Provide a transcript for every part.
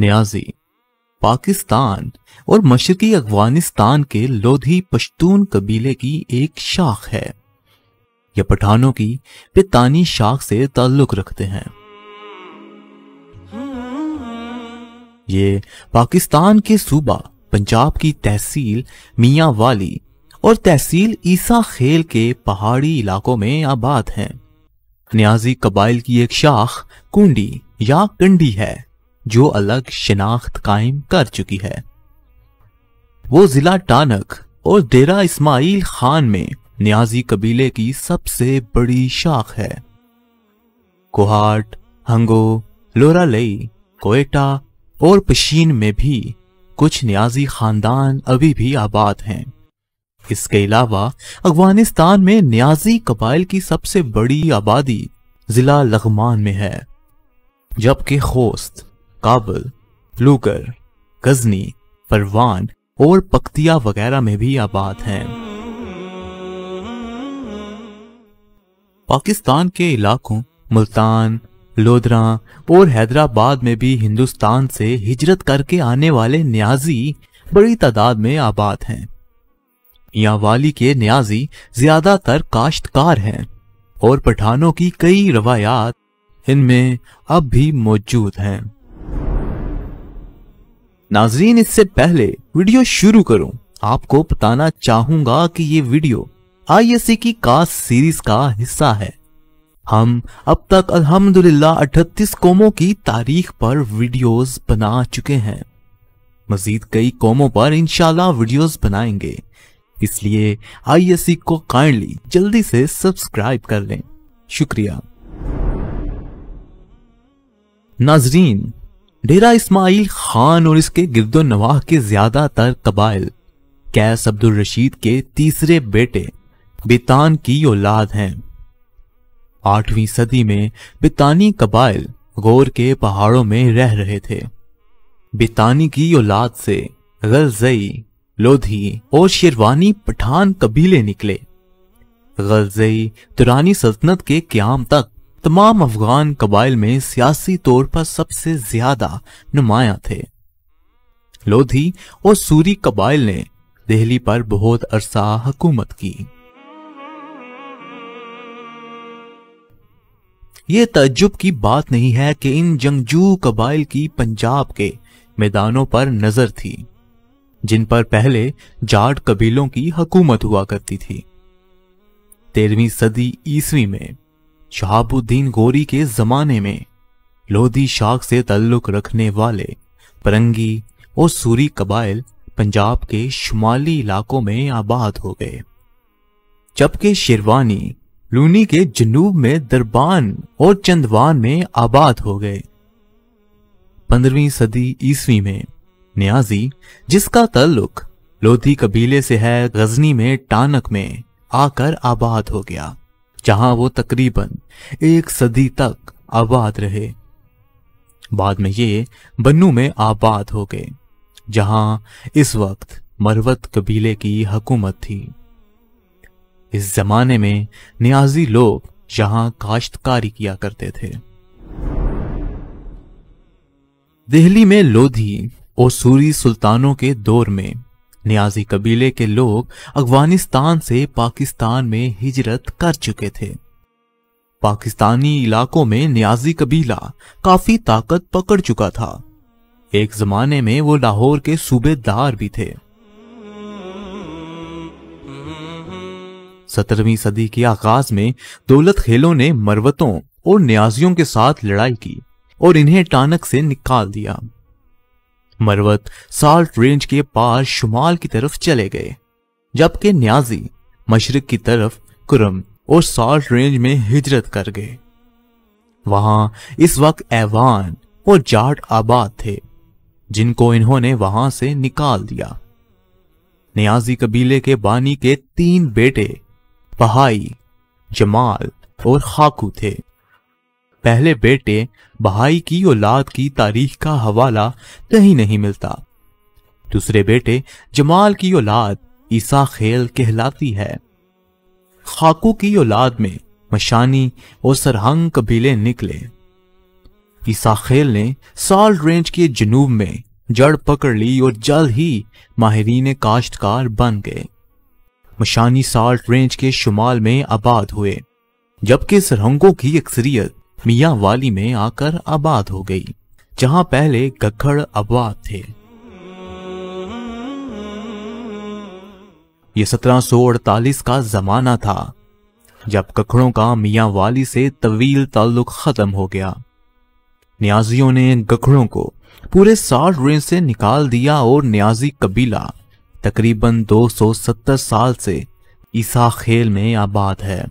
न्याजी पाकिस्तान और मशरकी अफगानिस्तान के लोधी पश्तून कबीले की एक शाख है यह पठानों की पितानी शाख से ताल्लुक रखते हैं ये पाकिस्तान के सूबा पंजाब की तहसील मियाँ वाली और तहसील ईसा खेल के पहाड़ी इलाकों में आबाद हैं न्याजी कबाइल की एक शाख कुंडी या कंडी है जो अलग शिनाख्त कायम कर चुकी है वो जिला टानक और डेरा इस्माइल खान में न्याजी कबीले की सबसे बड़ी शाख है कोहाट हंगो लोरालई कोयटा और पशीन में भी कुछ न्याजी खानदान अभी भी आबाद हैं इसके अलावा अफगानिस्तान में न्याजी कबाइल की सबसे बड़ी आबादी जिला लगमान में है जबकि खोस्त काबुल फ्लूकर गजनी परवान और पख्तिया वगैरह में भी आबाद हैं पाकिस्तान के इलाकों मुल्तान लोधरा और हैदराबाद में भी हिंदुस्तान से हिजरत करके आने वाले न्याजी बड़ी तादाद में आबाद हैं यहाँ वाली के न्याजी ज्यादातर काश्तकार हैं और पठानों की कई रवायात इनमें अब भी मौजूद हैं नाजरीन इससे पहले वीडियो शुरू करूं, आपको बताना चाहूंगा कि ये वीडियो आईएससी की कास्ट सीरीज का हिस्सा है हम अब तक अल्हम्दुलिल्लाह 38 कौमों की तारीख पर वीडियोस बना चुके हैं मजीद कई कौमों पर इंशाल्लाह वीडियोस बनाएंगे इसलिए आईएससी को काइंडली जल्दी से सब्सक्राइब कर लें शुक्रिया नाजरीन डेरा इस्माइल खान और इसके गिरदो नवाह के ज्यादातर कबाइल कैस अब्दुल रशीद के तीसरे बेटे बितान की औलाद हैं आठवीं सदी में बितानी कबाइल गौर के पहाड़ों में रह रहे थे बितानी की औलाद से गलजई लोधी और शेरवानी पठान कबीले निकले गलजई दुरानी सल्तनत के क्याम तक तमाम अफगान कबाइल में सियासी तौर पर सबसे ज्यादा नुमाया थे लोधी और सूरी कबाइल ने दिल्ली पर बहुत अरसा हुकूमत की यह तजुब की बात नहीं है कि इन जंगजू कबाइल की पंजाब के मैदानों पर नजर थी जिन पर पहले जाट कबीलों की हकूमत हुआ करती थी तेरहवीं सदी ईसवी में शहाबुद्दीन गोरी के जमाने में लोधी शाख से तल्लुक रखने वाले परंगी और सूरी कबाइल पंजाब के शुमाली इलाकों में आबाद हो गए जबकि शेरवानी लूनी के जनूब में दरबान और चंदवान में आबाद हो गए पंद्रहवीं सदी ईसवी में न्याजी जिसका तल्लुक लोधी कबीले से है गजनी में टानक में आकर आबाद हो गया जहां वो तकरीबन एक सदी तक आबाद रहे बाद में ये बन्नू में आबाद हो गए जहां इस वक्त मरवत कबीले की हकूमत थी इस जमाने में न्याजी लोग यहां काश्तकारी किया करते थे दिल्ली में लोधी और सूरी सुल्तानों के दौर में न्याजी कबीले के लोग अफगानिस्तान से पाकिस्तान में हिजरत कर चुके थे पाकिस्तानी इलाकों में न्याजी कबीला काफी ताकत पकड़ चुका था एक जमाने में वो लाहौर के सूबेदार भी थे सत्रहवीं सदी के आगाज में दौलत खेलों ने मरवतों और न्याजियों के साथ लड़ाई की और इन्हें टानक से निकाल दिया मरवत साल्ट रेंज के पार शुमाल की तरफ चले गए जबकि न्याजी मशरक की तरफ कुरम और साल्ट रेंज में हिजरत कर गए वहां इस वक्त ऐवान और जाट आबाद थे जिनको इन्होंने वहां से निकाल दिया न्याजी कबीले के बानी के तीन बेटे पहाई जमाल और खाकू थे पहले बेटे भाई की औलाद की तारीख का हवाला कहीं नहीं मिलता दूसरे बेटे जमाल की औलाद ईसा खेल कहलाती है खाकू की औलाद में मशानी और सरहंग कबीले निकले ईसा खेल ने साल रेंज के जनूब में जड़ पकड़ ली और जल्द ही माहरीन काश्तकार बन गए मशानी साल्ट रेंज के शुमाल में आबाद हुए जबकि सरहंगों की अक्सरियत मियाँ वाली में आकर आबाद हो गई जहाँ पहले गखड़ आबाद थे ये 1748 का जमाना था जब कखड़ों का मियाँ वाली से तवील ताल्लुक खत्म हो गया न्याजियों ने गखड़ों को पूरे साल रेंज से निकाल दिया और न्याजी कबीला तकरीबन 270 साल से ईसा खेल में आबाद है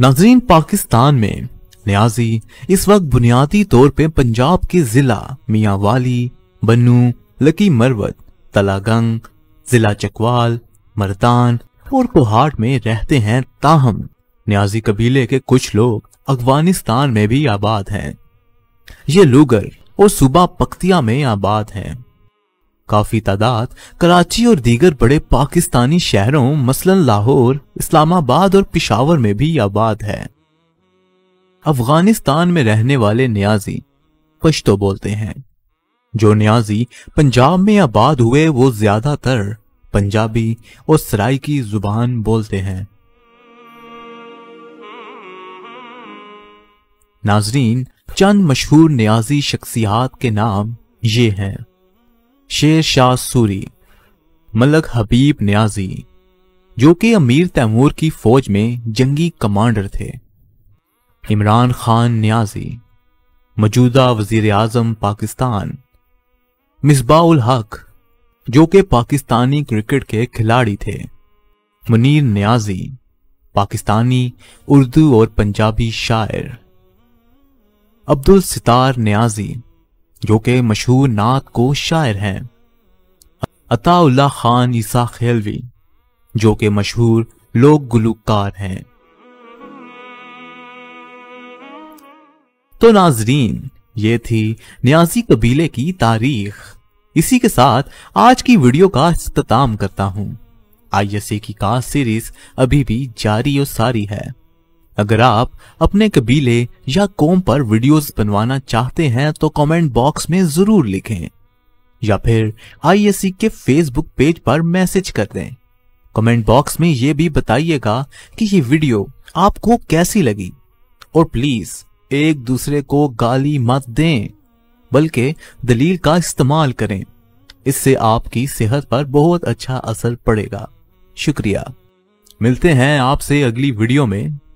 नाजरीन पाकिस्तान में न्याजी इस वक्त बुनियादी तौर पर पंजाब के जिला मियाँ वाली बनू लकी मरवत तलागंग जिला चकवाल मरतान और कोहाट में रहते हैं ताहम न्याजी कबीले के कुछ लोग अफगानिस्तान में भी आबाद हैं ये लूगर और सूबा पख्तिया में आबाद हैं काफी तादाद कराची और दीगर बड़े पाकिस्तानी शहरों मसलन लाहौर इस्लामाबाद और पिशावर में भी आबाद है अफगानिस्तान में रहने वाले न्याजी पश्तो बोलते हैं जो न्याजी पंजाब में आबाद हुए वो ज्यादातर पंजाबी और सराई की जुबान बोलते हैं नाजरीन चंद मशहूर न्याजी शख्सियात के नाम ये हैं शेर शाह सूरी मलक हबीब न्याजी जो कि अमीर तैमूर की फौज में जंगी कमांडर थे इमरान खान न्याजी मौजूदा वजीर आजम पाकिस्तान मिसबाउल हक जो कि पाकिस्तानी क्रिकेट के खिलाड़ी थे मुनीर न्याजी पाकिस्तानी उर्दू और पंजाबी शायर अब्दुल सितार न्याजी जो के मशहूर नात को शायर हैं अताउल्ला खान ईसा खेलवी जो कि मशहूर लोक गुलूकार हैं तो नाजरीन ये थी न्याजी कबीले की तारीख इसी के साथ आज की वीडियो का अख्ताम करता एस आईएसए की कास्ट सीरीज अभी भी जारी और सारी है अगर आप अपने कबीले या कोम पर वीडियोस बनवाना चाहते हैं तो कमेंट बॉक्स में जरूर लिखें या फिर आईएससी के फेसबुक पेज पर मैसेज कर दें कमेंट बॉक्स में ये भी बताइएगा कि ये वीडियो आपको कैसी लगी और प्लीज एक दूसरे को गाली मत दें बल्कि दलील का इस्तेमाल करें इससे आपकी सेहत पर बहुत अच्छा असर पड़ेगा शुक्रिया मिलते हैं आपसे अगली वीडियो में